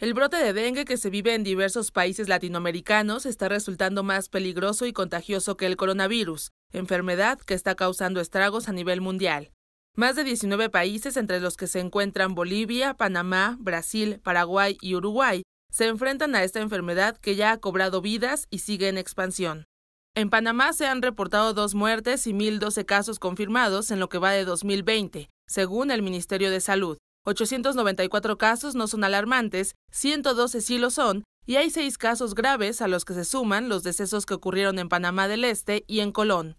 El brote de dengue que se vive en diversos países latinoamericanos está resultando más peligroso y contagioso que el coronavirus, enfermedad que está causando estragos a nivel mundial. Más de 19 países, entre los que se encuentran Bolivia, Panamá, Brasil, Paraguay y Uruguay, se enfrentan a esta enfermedad que ya ha cobrado vidas y sigue en expansión. En Panamá se han reportado dos muertes y 1.012 casos confirmados en lo que va de 2020, según el Ministerio de Salud. 894 casos no son alarmantes, 112 sí lo son, y hay seis casos graves a los que se suman los decesos que ocurrieron en Panamá del Este y en Colón.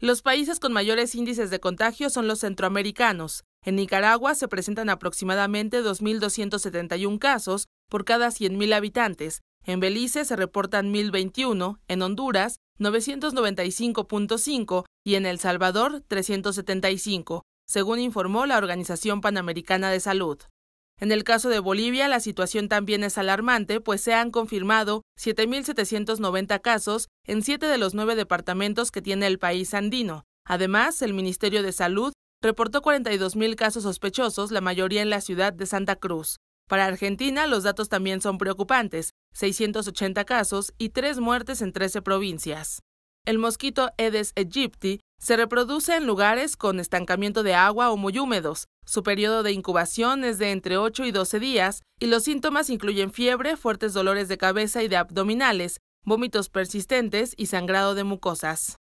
Los países con mayores índices de contagio son los centroamericanos. En Nicaragua se presentan aproximadamente 2.271 casos por cada 100.000 habitantes. En Belice se reportan 1.021, en Honduras 995.5 y en El Salvador 375 según informó la Organización Panamericana de Salud. En el caso de Bolivia, la situación también es alarmante, pues se han confirmado 7.790 casos en siete de los nueve departamentos que tiene el país andino. Además, el Ministerio de Salud reportó 42.000 casos sospechosos, la mayoría en la ciudad de Santa Cruz. Para Argentina, los datos también son preocupantes, 680 casos y tres muertes en 13 provincias. El mosquito Aedes aegypti se reproduce en lugares con estancamiento de agua o muy húmedos. Su periodo de incubación es de entre 8 y 12 días y los síntomas incluyen fiebre, fuertes dolores de cabeza y de abdominales, vómitos persistentes y sangrado de mucosas.